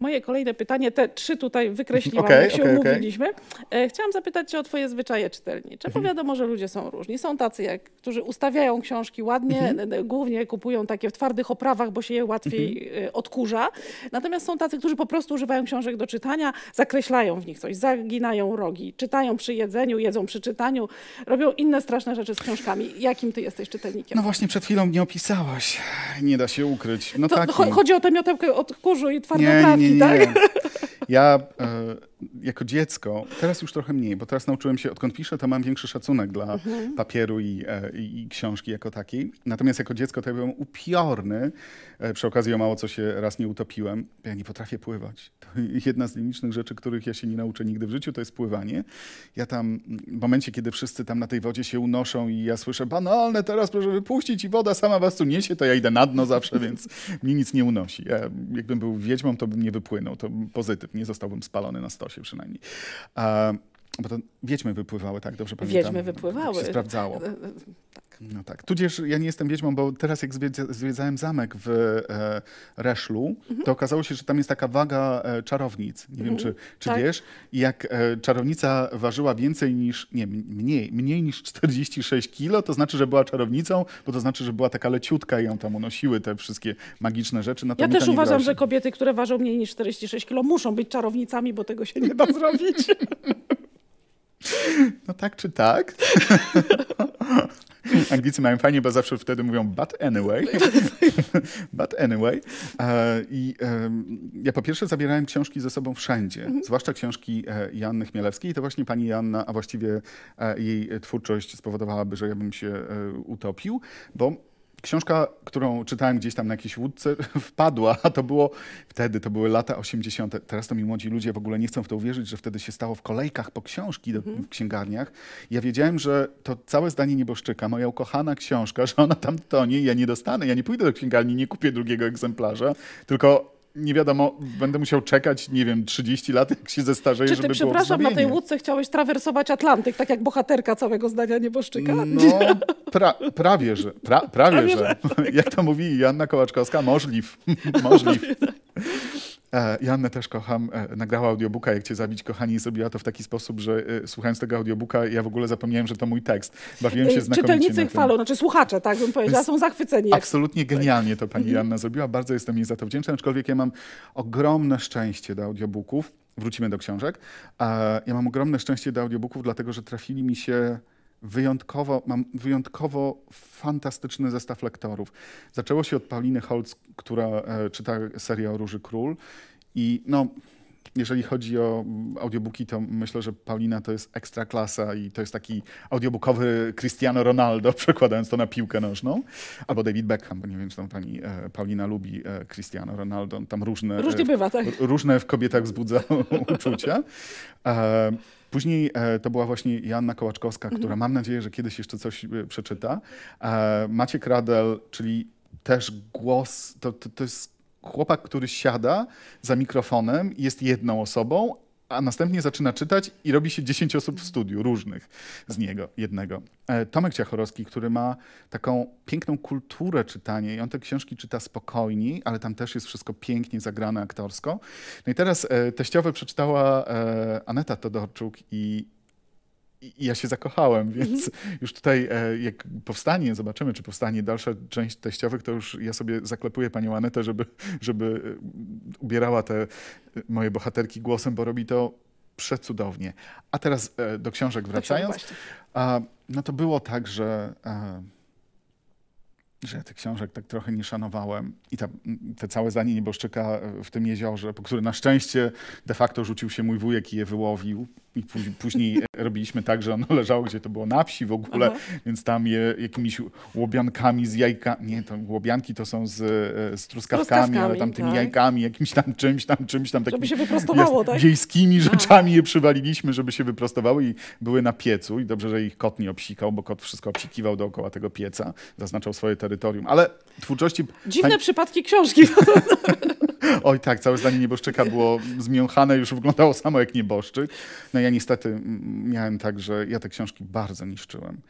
Moje kolejne pytanie, te trzy tutaj wykreśliłam, okay, jak się okay, umówiliśmy. Okay. E, chciałam zapytać Cię o Twoje zwyczaje czytelnicze, bo mhm. wiadomo, że ludzie są różni. Są tacy, jak, którzy ustawiają książki ładnie, mhm. głównie kupują takie w twardych oprawach, bo się je łatwiej mhm. e, odkurza. Natomiast są tacy, którzy po prostu używają książek do czytania, zakreślają w nich coś, zaginają rogi, czytają przy jedzeniu, jedzą przy czytaniu, robią inne straszne rzeczy z książkami. Jakim Ty jesteś czytelnikiem? No właśnie przed chwilą mnie opisałaś. Nie da się ukryć. No to, Chodzi o tę miotełkę od kurzu i twardą nie, nie, vielen Dank. *laughs* Ja, äh, jako dziecko, teraz już trochę mniej, bo teraz nauczyłem się, odkąd piszę, to mam większy szacunek dla mhm. papieru i, e, i, i, książki jako takiej. Natomiast jako dziecko to ja byłem upiorny. E, przy okazji o mało co się raz nie utopiłem. Ja nie potrafię pływać. To jedna z nielicznych rzeczy, których ja się nie nauczę nigdy w życiu, to jest pływanie. Ja tam, w momencie, kiedy wszyscy tam na tej wodzie się unoszą i ja słyszę banalne, teraz proszę wypuścić i woda sama was tu niesie, to ja idę na dno zawsze, więc mnie nic nie unosi. Ja, jakbym był wiedźmą, to bym nie wypłynął. To pozytyw, nie zostałbym spalony na stole. Windowsie przynajmniej. Bo to wiedźmy wypływały, tak, dobrze pamiętam. Wiedźmy wypływały. Tak się sprawdzało. E, e, tak. No tak. Tudzież ja nie jestem wiedźmą, bo teraz jak zwiedzałem zamek w e, Reszlu, mhm. to okazało się, że tam jest taka waga e, czarownic. Nie mhm. wiem, czy, czy tak. wiesz. I jak e, czarownica ważyła więcej niż, nie, mniej, mniej niż 46 kilo, to znaczy, że była czarownicą, bo to znaczy, że była taka leciutka i ją tam unosiły te wszystkie magiczne rzeczy. ja też uważam, że kobiety, które ważą mniej niż 46 kilo muszą być czarownicami, bo tego się nie da *laughs* zrobić. No tak czy tak? *laughs* Anglicy mają fajnie, bo zawsze wtedy mówią but anyway. *laughs* but anyway. *laughs* E, I e, ja po pierwsze zabierałem książki ze sobą wszędzie, mhm. zwłaszcza książki e, Janny Chmielewskiej. I to właśnie pani Janna, a właściwie jej twórczość spowodowałaby, że ja bym się utopił, bo Książka, którą czytałem gdzieś tam na jakiejś łódce, *laughs* wpadła, a to było wtedy, to były lata 80. Teraz to mi młodzi ludzie w ogóle nie chcą w to uwierzyć, że wtedy się stało w kolejkach po książki do, mhm. w księgarniach. Ja wiedziałem, że to całe zdanie nieboszczyka, moja ukochana książka, *laughs* że ona tam tonie, ja nie dostanę, ja nie pójdę do księgarni, nie kupię drugiego egzemplarza, tylko nie wiadomo, będę musiał czekać, nie wiem, 30 lat, jak się zestarzeję, Czy ty, żeby przepraszam, na tej łódce chciałeś trawersować Atlantyk, tak jak bohaterka całego zdania nieboszczyka? No, pra, prawie że. Pra, prawie, prawie że. że tak. *laughs* Jak to mówi Janna Kołaczkowska, możliw. *laughs* możliw. Tak. E, Joanna też kocham, e, nagrała audiobooka Jak Cię zabić, kochani, i zrobiła to w taki sposób, że e, słuchając tego audiobooka ja w ogóle zapomniałem, że to mój tekst. Bawiłem się znakomicie Czytelnicy na chwalą, znaczy słuchacze, tak bym powiedziała, są zachwyceni. Absolutnie genialnie to pani mhm. Janna zrobiła, bardzo jestem jej za to wdzięczny, aczkolwiek ja mam ogromne szczęście do audiobooków. Wrócimy do książek. Ja mam ogromne szczęście do audiobooków, dlatego że trafili mi się wyjątkowo, mam wyjątkowo fantastyczny zestaw lektorów. Zaczęło się od Pauliny Holz, która e, czyta serię o Róży Król i no jeżeli chodzi o audiobooki, to myślę, że Paulina to jest ekstra klasa i to jest taki audiobookowy Cristiano Ronaldo, *laughs* przekładając to na piłkę nożną. Albo David Beckham, bo nie wiem, czy tam pani e, Paulina lubi e, Cristiano Ronaldo. Tam różne... E, Różnie bywa, tak. Różne w kobietach wzbudza *laughs* uczucia. Później to była właśnie Joanna Kołaczkowska, która mhm. mam nadzieję, że kiedyś jeszcze coś przeczyta. Maciek Radel, czyli też głos, to, to, to jest chłopak, który siada za mikrofonem, jest jedną osobą, a następnie zaczyna czytać i robi się 10 osób w studiu, różnych z niego, jednego. E, Tomek Ciachorowski, który ma taką piękną kulturę czytania i on te książki czyta spokojnie, ale tam też jest wszystko pięknie zagrane aktorsko. No i teraz e, teściowe przeczytała e, Aneta Todorczuk i i ja się zakochałem, mhm. więc już tutaj e, jak powstanie, zobaczymy, czy powstanie dalsza część teściowych, to już ja sobie zaklepuję panią Anetę, żeby, żeby e, ubierała te e, moje bohaterki głosem, bo robi to przecudownie. A teraz do książek wracając, no to było tak, że że tych książek tak trochę nie szanowałem i ta, te całe zdanie nieboszczyka w tym jeziorze, po które na szczęście de facto rzucił się mój wujek i je wyłowił. I później, *laughs* robiliśmy tak, że ono leżało, gdzie to było na wsi w ogóle, Aha. więc tam je jakimiś łobiankami z jajka, nie, to łobianki to są z, e, z truskawkami, ale tam tymi tak. jajkami, jakimś tam czymś, tam czymś, tam takimi żeby się wyprostowało, tak? wiejskimi rzeczami je przywaliliśmy, żeby się wyprostowały i były na piecu i dobrze, że ich kot nie obsikał, bo kot wszystko obsikiwał dookoła tego pieca, zaznaczał swoje terytorium ale twórczości... Dziwne przypadki książki. *laughs* Oj tak, całe zdanie nieboszczyka było zmiąchane, już wyglądało samo jak nieboszczyk. No ja niestety miałem tak, że ja te książki bardzo niszczyłem.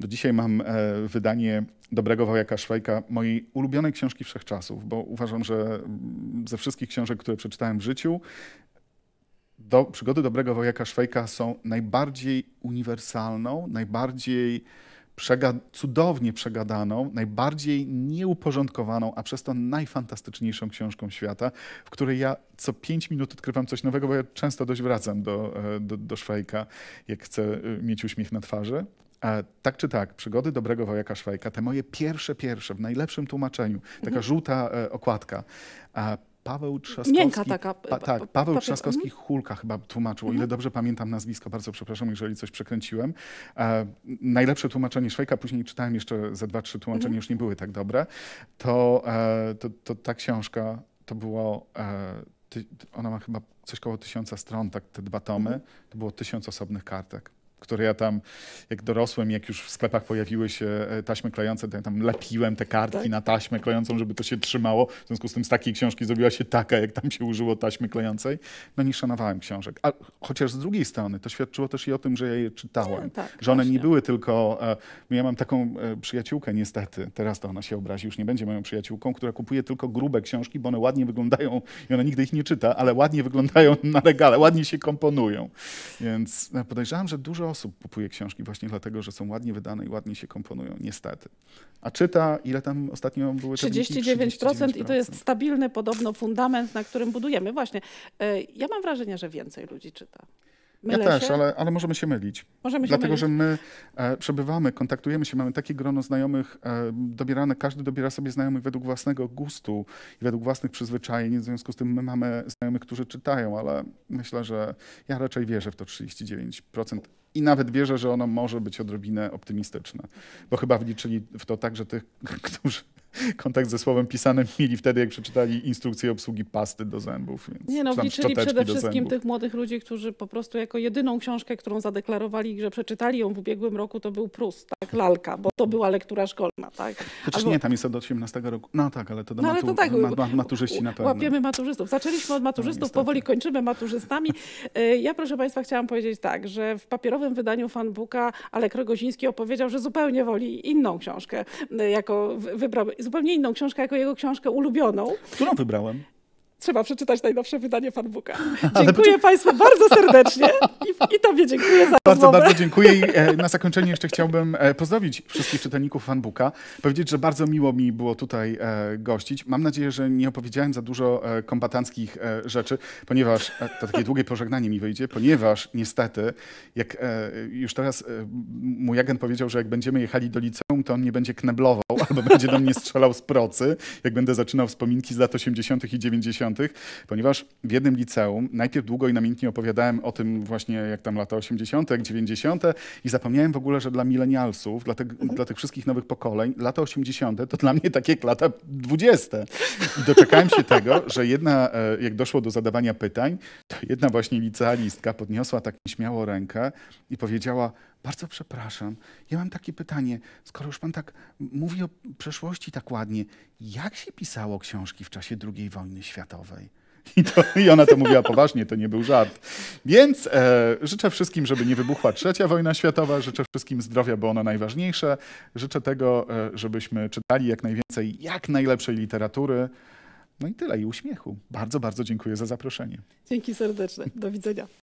Do dzisiaj mam e, wydanie Dobrego Wojaka Szwajka, mojej ulubionej książki wszechczasów, bo uważam, że ze wszystkich książek, które przeczytałem w życiu, do, przygody Dobrego Wojaka Szwajka są najbardziej uniwersalną, najbardziej przegad cudownie przegadaną, najbardziej nieuporządkowaną, a przez to najfantastyczniejszą książką świata, w której ja co pięć minut odkrywam coś nowego, bo ja często dość wracam do, e, do, do Szwajka, jak chcę e, mieć uśmiech na twarzy. A tak czy tak, przygody dobrego wojaka Szwajka, te moje pierwsze, pierwsze, w najlepszym tłumaczeniu, taka mhm. żółta e, okładka, Paweł Trzaskowski. Miękka taka. Pa, tak, Paweł papier. Trzaskowski mhm. Hulka chyba tłumaczył, o ile mhm. dobrze pamiętam nazwisko, bardzo przepraszam, jeżeli coś przekręciłem. E, najlepsze tłumaczenie Szwajka, później czytałem jeszcze ze dwa, trzy tłumaczenia, mhm. już nie były tak dobre. To, e, to, to ta książka to było. E, ty, ona ma chyba coś koło tysiąca stron, tak, te dwa tomy. Mhm. To było tysiąc osobnych kartek które ja tam, jak dorosłem, jak już w sklepach pojawiły się e, taśmy klejące, to ja tam lepiłem te kartki tak? na taśmę klejącą, żeby to się trzymało. W związku z tym z takiej książki zrobiła się taka, jak tam się użyło taśmy klejącej. No nie szanowałem książek. A chociaż z drugiej strony to świadczyło też i o tym, że ja je czytałem. tak, tak że one właśnie. nie były tylko... E, ja mam taką e, przyjaciółkę niestety, teraz to ona się obrazi, już nie będzie moją przyjaciółką, która kupuje tylko grube książki, bo one ładnie wyglądają i ona nigdy ich nie czyta, ale ładnie wyglądają na regale, ładnie się komponują. Więc podejrzewam, że dużo osób kupuje książki właśnie dlatego, że są ładnie wydane i ładnie się komponują, niestety. A czyta, ile tam ostatnio były 39%, 39% i to jest stabilny podobno fundament, na którym budujemy. Właśnie, e, ja mam wrażenie, że więcej ludzi czyta. Mylę ja też, ale, ale, możemy się mylić. Możemy się Dlatego, mylić. że my e, przebywamy, kontaktujemy się, mamy takie grono znajomych e, dobierane, każdy dobiera sobie znajomych według własnego gustu i według własnych przyzwyczajeń. W związku z tym my mamy znajomych, którzy czytają, ale myślę, że ja raczej wierzę w to 39% i nawet wierzę, że ono może być odrobinę optymistyczne, bo chyba wliczyli w to także tych, *laughs* którzy kontakt ze słowem pisanym mieli wtedy, jak przeczytali instrukcję obsługi pasty do zębów. Więc nie no, liczyli przede wszystkim tych młodych ludzi, którzy po prostu jako jedyną książkę, którą zadeklarowali, że przeczytali ją w ubiegłym roku, to był Prus, tak, lalka, bo to była lektura szkolna, tak. Przecież Albo... nie, tam jest od 18 roku. No tak, ale to do no, ale to tak, ma, maturzyści na pewno. Łapiemy maturzystów. Zaczęliśmy od no, maturzystów, no, powoli kończymy maturzystami. E, ja proszę Państwa chciałam powiedzieć tak, że w papierowym wydaniu fanbooka Alek Rogoziński opowiedział, że zupełnie woli inną książkę, e, jako wybrał zupełnie inną książkę jako jego książkę ulubioną. Którą wybrałem? trzeba przeczytać najnowsze wydanie fanbooka. *laughs* Dziękuję Państwu bardzo serdecznie i, i Tobie dziękuję za Bardzo, rozmowę. bardzo dziękuję i e, na zakończenie jeszcze chciałbym e, pozdrowić wszystkich czytelników fanbooka, powiedzieć, że bardzo miło mi było tutaj e, gościć. Mam nadzieję, że nie opowiedziałem za dużo kombatanckich rzeczy, ponieważ to takie długie pożegnanie mi wyjdzie, ponieważ niestety, jak już teraz mój agent powiedział, że jak będziemy jechali do liceum, to on nie będzie kneblował, *laughs* albo będzie do mnie strzelał z procy, jak będę zaczynał wspominki z lat 80. i 90., ponieważ w jednym liceum najpierw długo i namiętnie opowiadałem o tym właśnie, jak tam lata 80., jak 90. i zapomniałem w ogóle, że dla milenialsów, dla, te, mhm. dla tych wszystkich nowych pokoleń, lata 80. to dla mnie takie jak lata 20. I doczekałem się tego, *laughs* że jedna, e, jak doszło do zadawania pytań, to jedna właśnie licealistka podniosła tak nieśmiało rękę i powiedziała, bardzo przepraszam. Ja mam takie pytanie. Skoro już pan tak mówi o przeszłości tak ładnie, jak się pisało książki w czasie II wojny światowej? *laughs* I, to, I, ona to mówiła poważnie, to nie był żart. Więc e, życzę wszystkim, żeby nie wybuchła trzecia wojna światowa, życzę wszystkim zdrowia, bo ono najważniejsze. Życzę tego, e, żebyśmy czytali jak najwięcej, jak najlepszej literatury. No i tyle, i uśmiechu. Bardzo, bardzo dziękuję za zaproszenie. Dzięki serdeczne. Do widzenia.